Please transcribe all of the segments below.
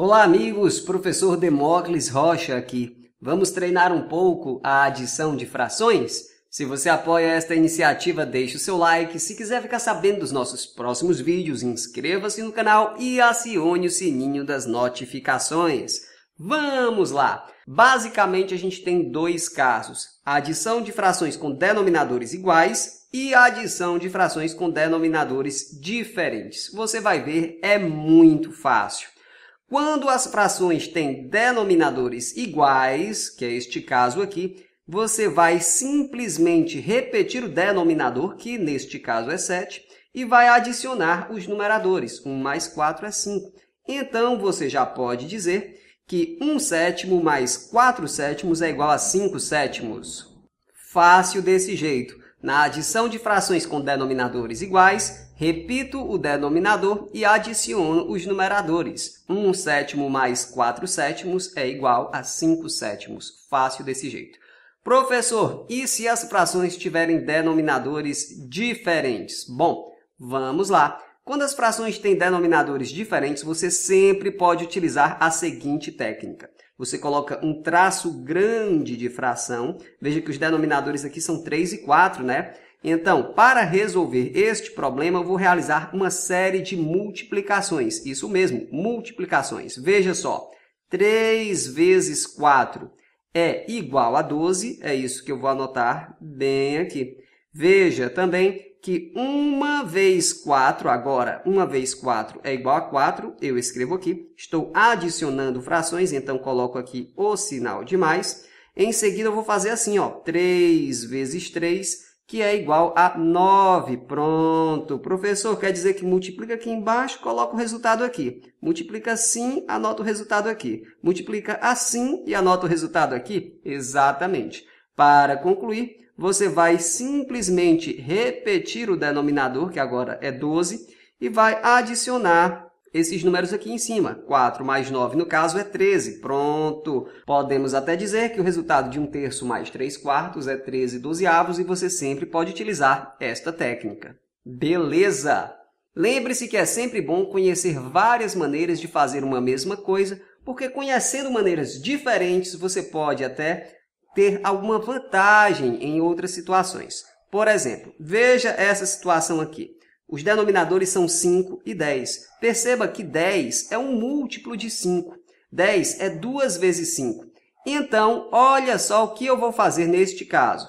Olá, amigos! Professor Demócles Rocha aqui. Vamos treinar um pouco a adição de frações? Se você apoia esta iniciativa, deixe o seu like. Se quiser ficar sabendo dos nossos próximos vídeos, inscreva-se no canal e acione o sininho das notificações. Vamos lá! Basicamente, a gente tem dois casos. A adição de frações com denominadores iguais e a adição de frações com denominadores diferentes. Você vai ver, é muito fácil. Quando as frações têm denominadores iguais, que é este caso aqui, você vai simplesmente repetir o denominador, que neste caso é 7, e vai adicionar os numeradores. 1 mais 4 é 5. Então, você já pode dizer que 1 sétimo mais 4 sétimos é igual a 5 sétimos. Fácil desse jeito. Na adição de frações com denominadores iguais, Repito o denominador e adiciono os numeradores. 1 um sétimo mais 4 sétimos é igual a 5 sétimos. Fácil desse jeito. Professor, e se as frações tiverem denominadores diferentes? Bom, vamos lá. Quando as frações têm denominadores diferentes, você sempre pode utilizar a seguinte técnica. Você coloca um traço grande de fração. Veja que os denominadores aqui são 3 e 4, né? Então, para resolver este problema, eu vou realizar uma série de multiplicações. Isso mesmo, multiplicações. Veja só, 3 vezes 4 é igual a 12, é isso que eu vou anotar bem aqui. Veja também que 1 vez 4, agora 1 vez 4 é igual a 4, eu escrevo aqui. Estou adicionando frações, então coloco aqui o sinal de mais. Em seguida, eu vou fazer assim, ó, 3 vezes 3 que é igual a 9. Pronto. Professor, quer dizer que multiplica aqui embaixo, coloca o resultado aqui. Multiplica assim, anota o resultado aqui. Multiplica assim e anota o resultado aqui? Exatamente. Para concluir, você vai simplesmente repetir o denominador, que agora é 12, e vai adicionar esses números aqui em cima. 4 mais 9, no caso, é 13. Pronto! Podemos até dizer que o resultado de 1 terço mais 3 quartos é 13 dozeavos e você sempre pode utilizar esta técnica. Beleza! Lembre-se que é sempre bom conhecer várias maneiras de fazer uma mesma coisa, porque conhecendo maneiras diferentes você pode até ter alguma vantagem em outras situações. Por exemplo, veja essa situação aqui. Os denominadores são 5 e 10. Perceba que 10 é um múltiplo de 5. 10 é 2 vezes 5. Então, olha só o que eu vou fazer neste caso.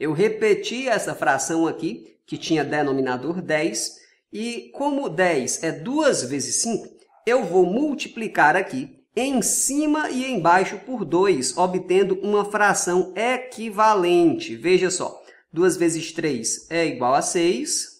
Eu repeti essa fração aqui, que tinha denominador 10, e como 10 é 2 vezes 5, eu vou multiplicar aqui em cima e embaixo por 2, obtendo uma fração equivalente. Veja só, 2 vezes 3 é igual a 6,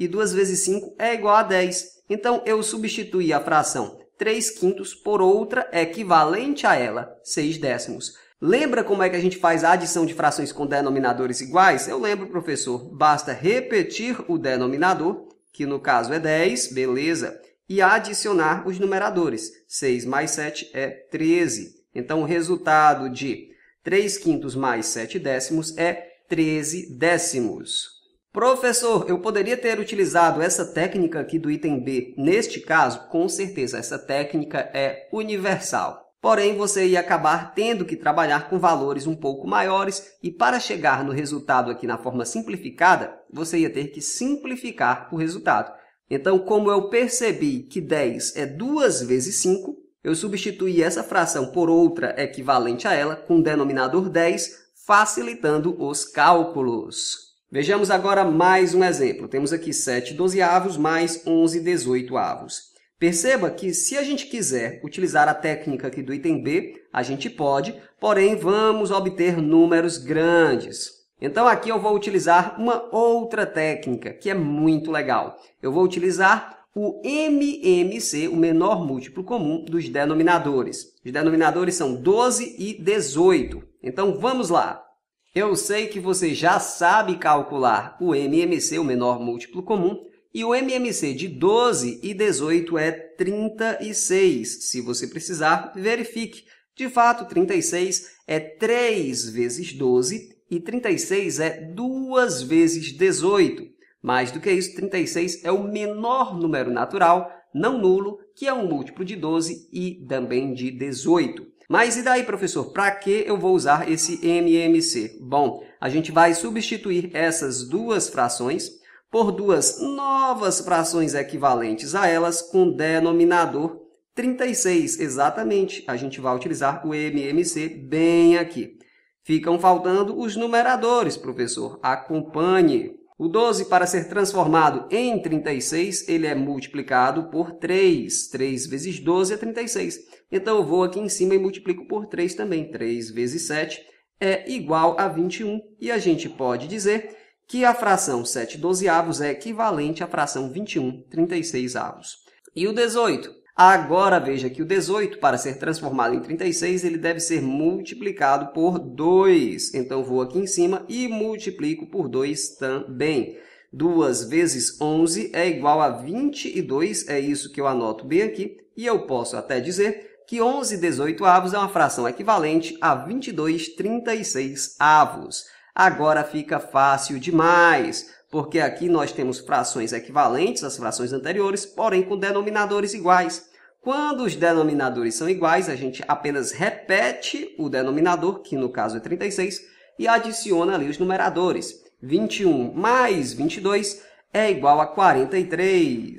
e 2 vezes 5 é igual a 10. Então, eu substituí a fração 3 quintos por outra equivalente a ela, 6 décimos. Lembra como é que a gente faz a adição de frações com denominadores iguais? Eu lembro, professor. Basta repetir o denominador, que no caso é 10, beleza, e adicionar os numeradores. 6 mais 7 é 13. Então, o resultado de 3 quintos mais 7 décimos é 13 décimos. Professor, eu poderia ter utilizado essa técnica aqui do item B neste caso? Com certeza, essa técnica é universal. Porém, você ia acabar tendo que trabalhar com valores um pouco maiores e para chegar no resultado aqui na forma simplificada, você ia ter que simplificar o resultado. Então, como eu percebi que 10 é 2 vezes 5, eu substituí essa fração por outra equivalente a ela com o denominador 10, facilitando os cálculos. Vejamos agora mais um exemplo. Temos aqui 7 dozeavos mais 11 dezoitoavos. Perceba que se a gente quiser utilizar a técnica aqui do item B, a gente pode, porém vamos obter números grandes. Então aqui eu vou utilizar uma outra técnica que é muito legal. Eu vou utilizar o MMC, o menor múltiplo comum dos denominadores. Os denominadores são 12 e 18. Então, vamos lá. Eu sei que você já sabe calcular o MMC, o menor múltiplo comum, e o MMC de 12 e 18 é 36. Se você precisar, verifique. De fato, 36 é 3 vezes 12 e 36 é 2 vezes 18. Mais do que isso, 36 é o menor número natural, não nulo, que é um múltiplo de 12 e também de 18. Mas e daí, professor? Para que eu vou usar esse MMC? Bom, a gente vai substituir essas duas frações por duas novas frações equivalentes a elas com denominador 36, exatamente. A gente vai utilizar o MMC bem aqui. Ficam faltando os numeradores, professor. Acompanhe. O 12, para ser transformado em 36, ele é multiplicado por 3. 3 vezes 12 é 36. Então, eu vou aqui em cima e multiplico por 3 também. 3 vezes 7 é igual a 21. E a gente pode dizer que a fração 7 dozeavos é equivalente à fração 21 36 avos. E o 18? Agora veja que o 18, para ser transformado em 36, ele deve ser multiplicado por 2. Então, vou aqui em cima e multiplico por 2 também. 2 vezes 11 é igual a 22, é isso que eu anoto bem aqui. E eu posso até dizer que 11 18 avos é uma fração equivalente a 22 36 avos. Agora fica fácil demais porque aqui nós temos frações equivalentes às frações anteriores, porém com denominadores iguais. Quando os denominadores são iguais, a gente apenas repete o denominador, que no caso é 36, e adiciona ali os numeradores. 21 mais 22 é igual a 43.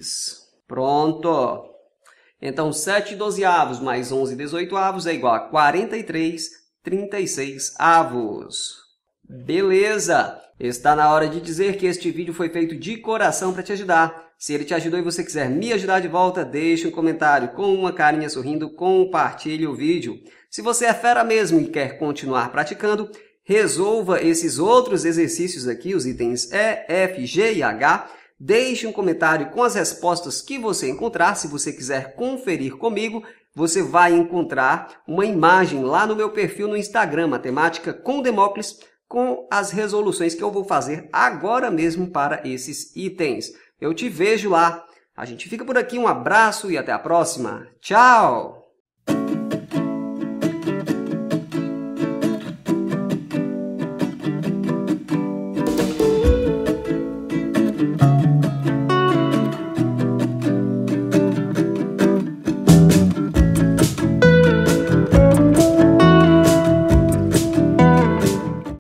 Pronto! Então, 7 dozeavos mais 11 dezoitoavos é igual a 43, 36 avos. Beleza! Está na hora de dizer que este vídeo foi feito de coração para te ajudar. Se ele te ajudou e você quiser me ajudar de volta, deixe um comentário com uma carinha sorrindo, compartilhe o vídeo. Se você é fera mesmo e quer continuar praticando, resolva esses outros exercícios aqui, os itens E, F, G e H. Deixe um comentário com as respostas que você encontrar. Se você quiser conferir comigo, você vai encontrar uma imagem lá no meu perfil no Instagram, Matemática com Demócles com as resoluções que eu vou fazer agora mesmo para esses itens. Eu te vejo lá. A gente fica por aqui, um abraço e até a próxima. Tchau!